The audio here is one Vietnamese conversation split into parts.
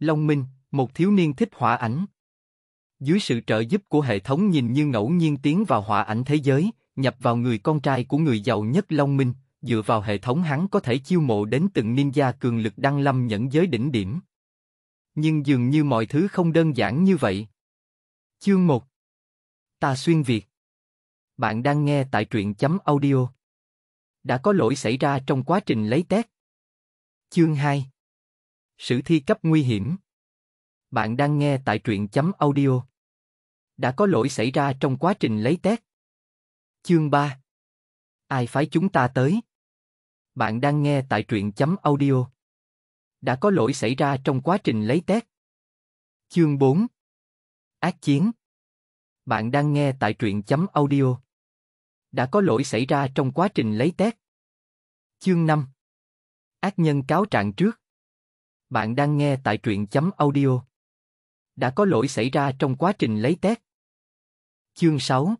Long Minh, một thiếu niên thích hỏa ảnh. Dưới sự trợ giúp của hệ thống nhìn như ngẫu nhiên tiến vào hỏa ảnh thế giới, nhập vào người con trai của người giàu nhất Long Minh, dựa vào hệ thống hắn có thể chiêu mộ đến từng ninja cường lực đăng lâm nhẫn giới đỉnh điểm. Nhưng dường như mọi thứ không đơn giản như vậy. Chương 1 Ta xuyên Việt Bạn đang nghe tại truyện chấm audio. Đã có lỗi xảy ra trong quá trình lấy test. Chương 2 Sử thi cấp nguy hiểm. Bạn đang nghe tại truyện chấm audio. Đã có lỗi xảy ra trong quá trình lấy test. Chương 3 Ai phái chúng ta tới? Bạn đang nghe tại truyện chấm audio. Đã có lỗi xảy ra trong quá trình lấy test. Chương 4 Ác chiến Bạn đang nghe tại truyện chấm audio. Đã có lỗi xảy ra trong quá trình lấy test. Chương 5 Ác nhân cáo trạng trước bạn đang nghe tại truyện chấm audio. Đã có lỗi xảy ra trong quá trình lấy tét. Chương 6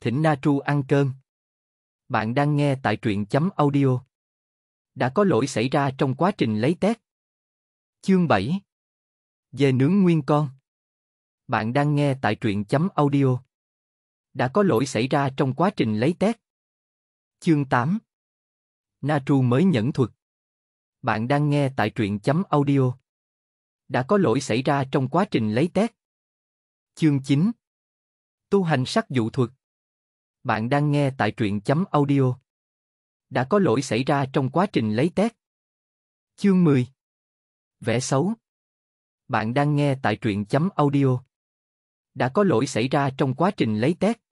Thỉnh na tru ăn cơm. Bạn đang nghe tại truyện chấm audio. Đã có lỗi xảy ra trong quá trình lấy tét. Chương 7 về nướng nguyên con. Bạn đang nghe tại truyện chấm audio. Đã có lỗi xảy ra trong quá trình lấy tét. Chương 8 tru mới nhẫn thuật bạn đang nghe tại truyện chấm audio. Đã có lỗi xảy ra trong quá trình lấy test. Chương 9 Tu hành sắc dụ thuật Bạn đang nghe tại truyện chấm audio. Đã có lỗi xảy ra trong quá trình lấy test. Chương 10 Vẽ xấu Bạn đang nghe tại truyện chấm audio. Đã có lỗi xảy ra trong quá trình lấy test.